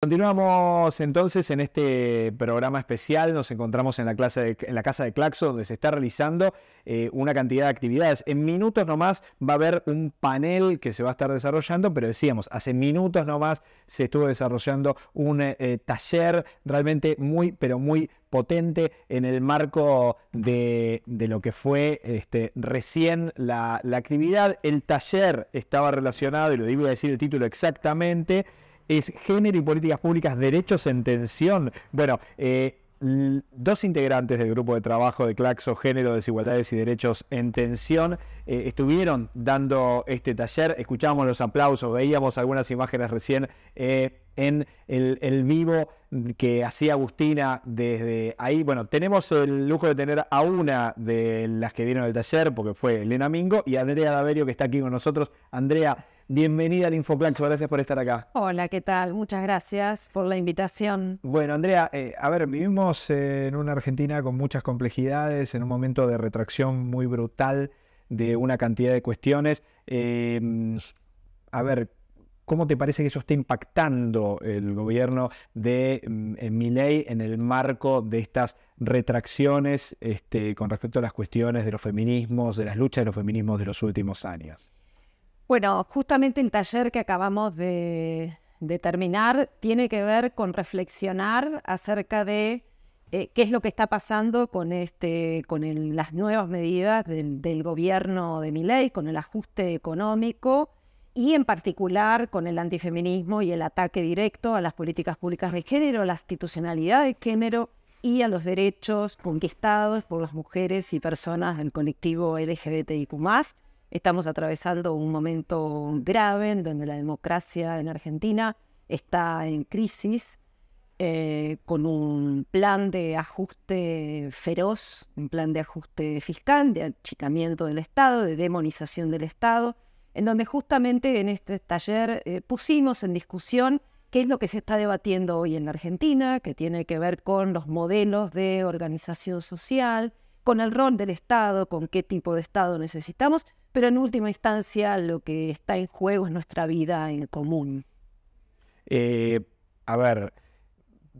Continuamos entonces en este programa especial. Nos encontramos en la, clase la casa de Claxo, donde se está realizando eh, una cantidad de actividades. En minutos nomás va a haber un panel que se va a estar desarrollando, pero decíamos, hace minutos nomás se estuvo desarrollando un eh, eh, taller realmente muy, pero muy potente en el marco de, lo que fue este, recién la, actividad. El taller estaba relacionado, y lo digo a decir el título exactamente, es Género y Políticas Públicas, Derechos en Tensión. Bueno, eh, dos integrantes del grupo de trabajo de Claxo Género, Desigualdades y Derechos en Tensión eh, estuvieron dando este taller, escuchábamos los aplausos, veíamos algunas imágenes recién eh, en el, el, vivo que hacía Agustina desde ahí. Bueno, tenemos el lujo de tener a una de las que dieron el taller, porque fue Elena Mingo, y Andrea Daverio que está aquí con nosotros. Andrea, Bienvenida al Infoplancho, gracias por estar acá. Hola, ¿qué tal? Muchas gracias por la invitación. Bueno, Andrea, eh, a ver, vivimos en una Argentina con muchas complejidades, en un momento de retracción muy brutal de una cantidad de cuestiones. Eh, a ver, ¿Cómo te parece que eso está impactando el gobierno de mm, Miley en el marco de estas retracciones este, con respecto a las cuestiones de los feminismos, de las luchas de los feminismos de los últimos años? Bueno, justamente el taller que acabamos de, terminar tiene que ver con reflexionar acerca de eh, qué es lo que está pasando con, este, con las nuevas medidas del, gobierno de Miley, con el ajuste económico y en particular con el antifeminismo y el ataque directo a las políticas públicas de género, a la institucionalidad de género y a los derechos conquistados por las mujeres y personas del colectivo LGBTIQ Estamos atravesando un momento grave en donde la democracia en Argentina está en crisis, eh, con un plan de ajuste feroz, un plan de ajuste fiscal, de achicamiento del Estado, de demonización del Estado, en donde justamente en este taller eh, pusimos en discusión qué es lo que se está debatiendo hoy en Argentina, que tiene que ver con los modelos de organización social, con el rol del Estado, con qué tipo de Estado necesitamos, pero en última instancia lo que está en juego es nuestra vida en común. Eh, a ver,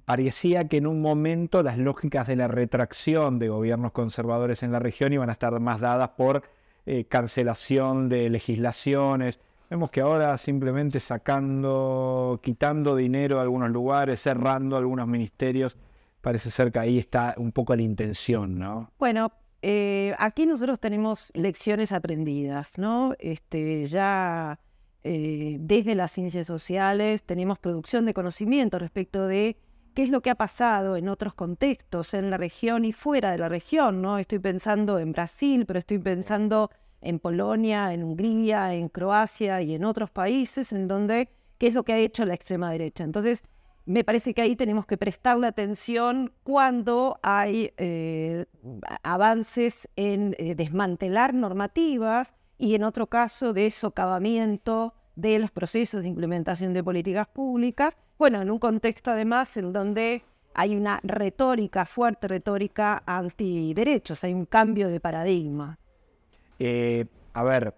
parecía que en un momento las lógicas de la retracción de gobiernos conservadores en la región iban a estar más dadas por eh, cancelación de legislaciones. Vemos que ahora simplemente sacando, quitando dinero a algunos lugares, cerrando algunos ministerios. Parece ser que ahí está un poco la intención, ¿no? Bueno, eh, aquí nosotros tenemos lecciones aprendidas, ¿no? Este, ya eh, desde las ciencias sociales tenemos producción de conocimiento respecto de qué es lo que ha pasado en otros contextos, en la región y fuera de la región, ¿no? Estoy pensando en Brasil, pero estoy pensando en Polonia, en Hungría, en Croacia y en otros países en donde qué es lo que ha hecho la extrema derecha. Entonces, me parece que ahí tenemos que prestarle atención cuando hay eh, avances en eh, desmantelar normativas y en otro caso de socavamiento de los procesos de implementación de políticas públicas. Bueno, en un contexto además en donde hay una retórica, fuerte retórica antiderechos, hay un cambio de paradigma. Eh, a ver,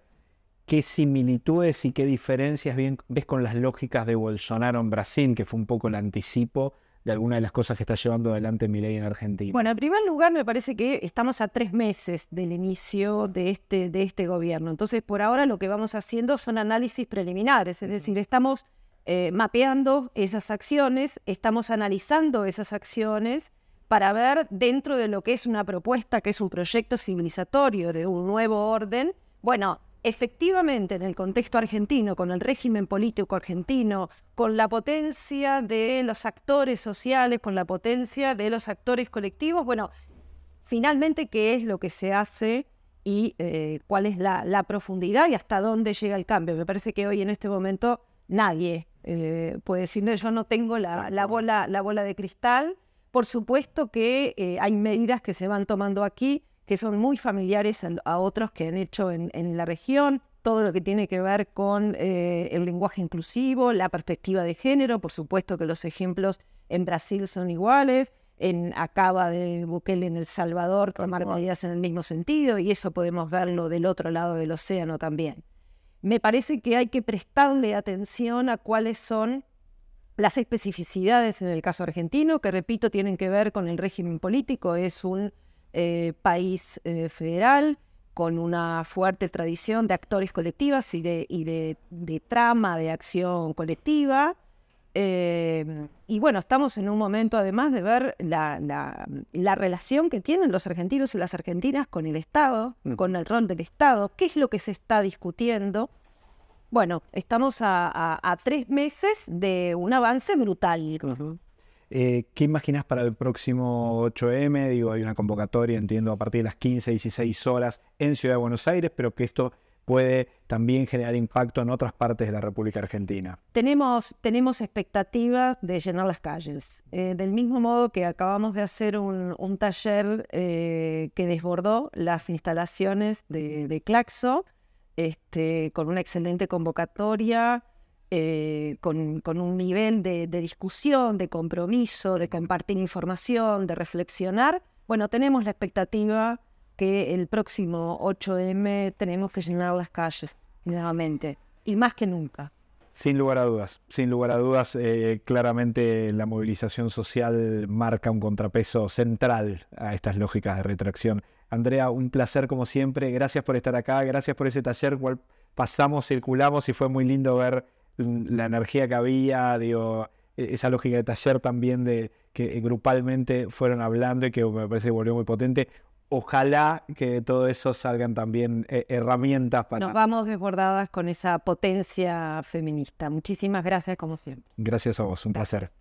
qué similitudes y qué diferencias ves con las lógicas de Bolsonaro en Brasil, que fue un poco el anticipo de alguna de las cosas que está llevando adelante Milei en Argentina. Bueno, en primer lugar, me parece que estamos a tres meses del inicio de este, este gobierno. Entonces, por ahora lo que vamos haciendo son análisis preliminares, es decir, estamos eh, mapeando esas acciones, estamos analizando esas acciones para ver dentro de lo que es una propuesta, que es un proyecto civilizatorio de un nuevo orden, bueno, efectivamente en el contexto argentino, con el régimen político argentino, con la potencia de los actores sociales, con la potencia de los actores colectivos, bueno, finalmente qué es lo que se hace y eh, cuál es la, profundidad y hasta dónde llega el cambio. Me parece que hoy en este momento nadie eh, puede decir, yo no tengo la, bola, de cristal. Por supuesto que eh, hay medidas que se van tomando aquí, que son muy familiares a, otros que han hecho en, la región, todo lo que tiene que ver con eh, el lenguaje inclusivo, la perspectiva de género, por supuesto que los ejemplos en Brasil son iguales, en acaba de Bukele en El Salvador tomar medidas en el mismo sentido y eso podemos verlo del otro lado del océano también. Me parece que hay que prestarle atención a cuáles son las especificidades en el caso argentino, que repito, tienen que ver con el régimen político, es un eh, país eh, federal con una fuerte tradición de actores colectivas y de, de, trama de acción colectiva. Eh, y bueno, estamos en un momento además de ver la, relación que tienen los argentinos y las argentinas con el Estado, mm. con el rol del Estado, qué es lo que se está discutiendo. Bueno, estamos a, tres meses de un avance brutal. Eh, ¿Qué imaginas para el próximo 8M? Digo, hay una convocatoria, entiendo, a partir de las 15, 16 horas en Ciudad de Buenos Aires, pero que esto puede también generar impacto en otras partes de la República Argentina. Tenemos, tenemos expectativas de llenar las calles. Eh, del mismo modo que acabamos de hacer un, taller eh, que desbordó las instalaciones de, Claxo, este, con una excelente convocatoria, eh, con, un nivel de, discusión, de compromiso, de compartir información, de reflexionar, bueno, tenemos la expectativa que el próximo 8M tenemos que llenar las calles nuevamente, y más que nunca. Sin lugar a dudas, sin lugar a dudas, eh, claramente la movilización social marca un contrapeso central a estas lógicas de retracción. Andrea, un placer como siempre, gracias por estar acá, gracias por ese taller, cual pasamos, circulamos y fue muy lindo ver la energía que había, digo, e-, esa lógica de taller también de que eh, grupalmente fueron hablando y que me parece que volvió muy potente. Ojalá que de todo eso salgan también eh, herramientas para... Nos vamos desbordadas con esa potencia feminista. Muchísimas gracias, como siempre. Gracias a vos, un placer.